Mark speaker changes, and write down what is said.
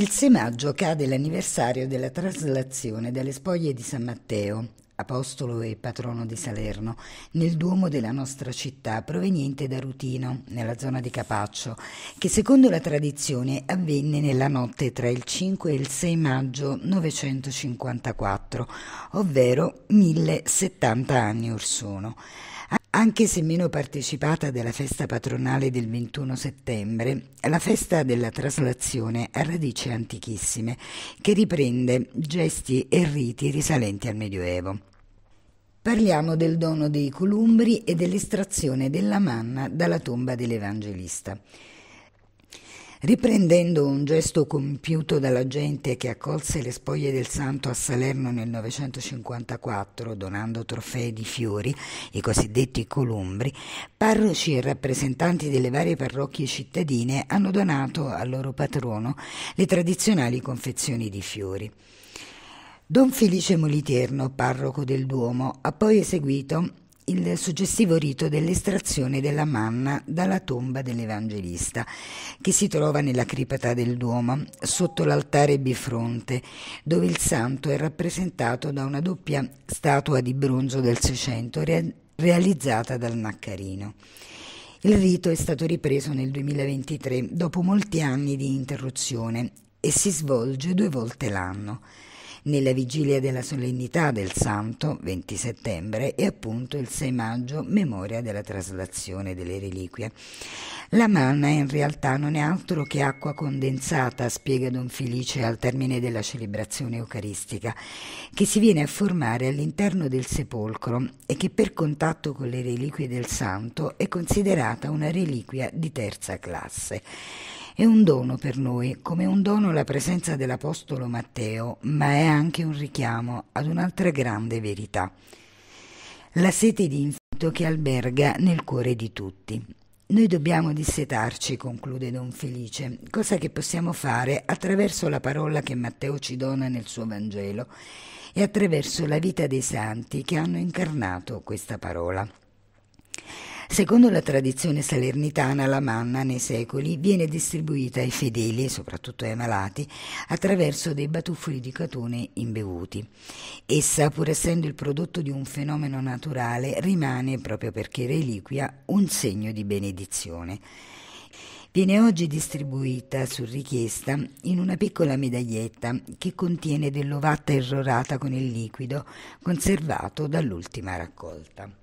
Speaker 1: Il 6 maggio cade l'anniversario della traslazione dalle spoglie di San Matteo, apostolo e patrono di Salerno, nel Duomo della nostra città, proveniente da Rutino, nella zona di Capaccio, che secondo la tradizione avvenne nella notte tra il 5 e il 6 maggio 954, ovvero 1070 anni or sono. Anche se meno partecipata della festa patronale del 21 settembre, la festa della traslazione ha radici antichissime, che riprende gesti e riti risalenti al Medioevo. Parliamo del dono dei columbri e dell'estrazione della manna dalla tomba dell'Evangelista. Riprendendo un gesto compiuto dalla gente che accolse le spoglie del santo a Salerno nel 954, donando trofei di fiori, i cosiddetti columbri, parroci e rappresentanti delle varie parrocchie cittadine hanno donato al loro patrono le tradizionali confezioni di fiori. Don Felice Moliterno, parroco del Duomo, ha poi eseguito il suggestivo rito dell'estrazione della manna dalla tomba dell'Evangelista, che si trova nella cripta del Duomo, sotto l'altare bifronte, dove il santo è rappresentato da una doppia statua di bronzo del Seicento re- realizzata dal Naccarino. Il rito è stato ripreso nel 2023 dopo molti anni di interruzione e si svolge due volte l'anno nella vigilia della solennità del Santo, 20 settembre, e appunto il 6 maggio, memoria della traslazione delle reliquie. La manna in realtà non è altro che acqua condensata, spiega Don Felice al termine della celebrazione eucaristica, che si viene a formare all'interno del sepolcro e che per contatto con le reliquie del Santo è considerata una reliquia di terza classe. È un dono per noi, come un dono la presenza dell'Apostolo Matteo, ma è anche un richiamo ad un'altra grande verità. La sete di infinito che alberga nel cuore di tutti. Noi dobbiamo dissetarci, conclude Don Felice, cosa che possiamo fare attraverso la parola che Matteo ci dona nel suo Vangelo e attraverso la vita dei santi che hanno incarnato questa parola. Secondo la tradizione salernitana, la manna nei secoli viene distribuita ai fedeli, e soprattutto ai malati, attraverso dei batuffoli di catone imbevuti. Essa, pur essendo il prodotto di un fenomeno naturale, rimane, proprio perché reliquia, un segno di benedizione. Viene oggi distribuita su richiesta in una piccola medaglietta che contiene dell'ovatta errorata con il liquido conservato dall'ultima raccolta.